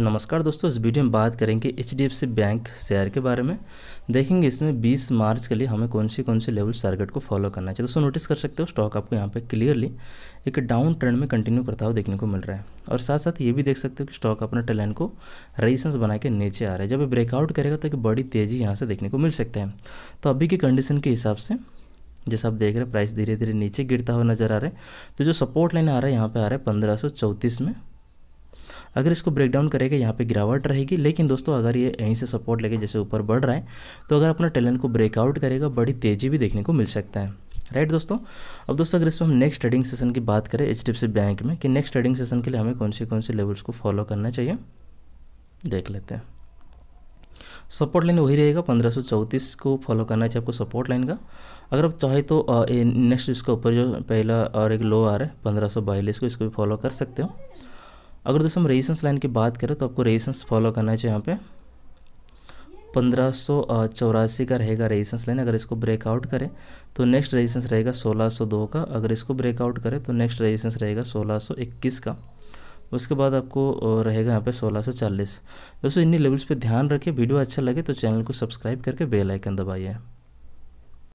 नमस्कार दोस्तों इस वीडियो में बात करेंगे H D F C bank share के बारे में देखेंगे इसमें 20 मार्च के लिए हमें कौन सी कौन सी लेवल टारगेट को फॉलो करना चाहिए दोस्तों नोटिस कर सकते हो स्टॉक आपको यहाँ पे क्लियरली एक डाउन ट्रेंड में कंटिन्यू करता हुआ देखने को मिल रहा है और साथ साथ ये भी देख सकते हो कि स्टॉक अपना टेलाइन को रेजिस्टेंस बना के नीचे आ रहा है जब ये ब्रेकआउट करेगा तो एक बड़ी तेज़ी यहाँ से देखने को मिल सकते हैं तो अभी की कंडीशन के हिसाब से जैसे आप देख रहे हैं प्राइस धीरे धीरे नीचे गिरता हुआ नजर आ रहा है तो जो सपोर्ट लाइन आ रहा है यहाँ पे आ रहा है पंद्रह में अगर इसको ब्रेक डाउन करेगा यहाँ पे गिरावट रहेगी लेकिन दोस्तों अगर ये यहीं से सपोर्ट लेके जैसे ऊपर बढ़ रहा है तो अगर अपना टैलेंट को ब्रेकआउट करेगा बड़ी तेज़ी भी देखने को मिल सकता है राइट right, दोस्तों अब दोस्तों अगर इसमें हम नेक्स्ट ट्रेडिंग सेशन की बात करें एच बैंक में कि नेक्स्ट ट्रेडिंग सेशन के लिए हमें कौन से कौन से लेवल्स को फॉलो करना चाहिए देख लेते हैं सपोर्ट लाइन वही रहेगा पंद्रह को फॉलो करना चाहिए आपको सपोर्ट लाइन का अगर आप चाहे तो नेक्स्ट इसका ऊपर जो पहला और एक लो आ रहा है पंद्रह को इसको भी फॉलो कर सकते हो अगर दोस्तों हम रेजिस्टेंस लाइन की बात करें तो आपको रेजिस्टेंस फॉलो करना चाहिए यहाँ पे पंद्रह चौरासी का रहेगा रेजिस्टेंस लाइन अगर इसको ब्रेकआउट करें तो नेक्स्ट रेजिस्टेंस रहेगा 1602 का अगर इसको ब्रेकआउट करें तो नेक्स्ट रेजिस्टेंस रहेगा 1621 का उसके बाद आपको रहेगा यहाँ पे 1640 दोस्तों इन्हीं लेवल्स पे ध्यान रखें वीडियो अच्छा लगे तो चैनल को सब्सक्राइब करके बेल आइकन दबाइए